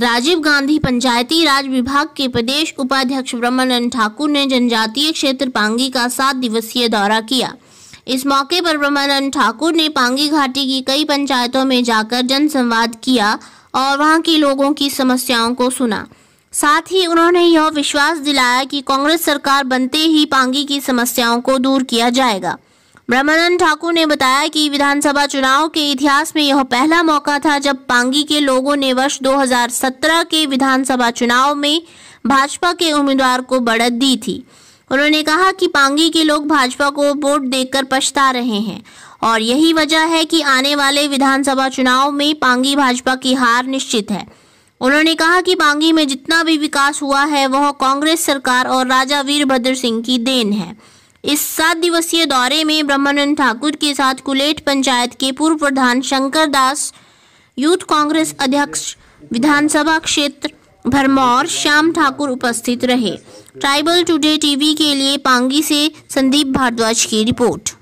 राजीव गांधी पंचायती राज विभाग के प्रदेश उपाध्यक्ष ब्रह्मानंद ठाकुर ने जनजातीय क्षेत्र पांगी का सात दिवसीय दौरा किया इस मौके पर ब्रह्मानंद ठाकुर ने पांगी घाटी की कई पंचायतों में जाकर जनसंवाद किया और वहां के लोगों की समस्याओं को सुना साथ ही उन्होंने यह विश्वास दिलाया कि कांग्रेस सरकार बनते ही पांगी की समस्याओं को दूर किया जाएगा ब्रह्मानंद ठाकुर ने बताया कि विधानसभा चुनाव के इतिहास में यह पहला मौका था जब पांगी के लोगों ने वर्ष 2017 के विधानसभा चुनाव में भाजपा के उम्मीदवार को बढ़त दी थी उन्होंने कहा कि पांगी के लोग भाजपा को वोट देकर पछता रहे हैं और यही वजह है कि आने वाले विधानसभा चुनाव में पांगी भाजपा की हार निश्चित है उन्होंने कहा कि पांगी में जितना भी विकास हुआ है वह कांग्रेस सरकार और राजा वीरभद्र सिंह की देन है इस सात दिवसीय दौरे में ब्रह्मानंद ठाकुर के साथ कुलेट पंचायत के पूर्व प्रधान शंकर दास यूथ कांग्रेस अध्यक्ष विधानसभा क्षेत्र भरमौर श्याम ठाकुर उपस्थित रहे ट्राइबल टुडे टीवी के लिए पांगी से संदीप भारद्वाज की रिपोर्ट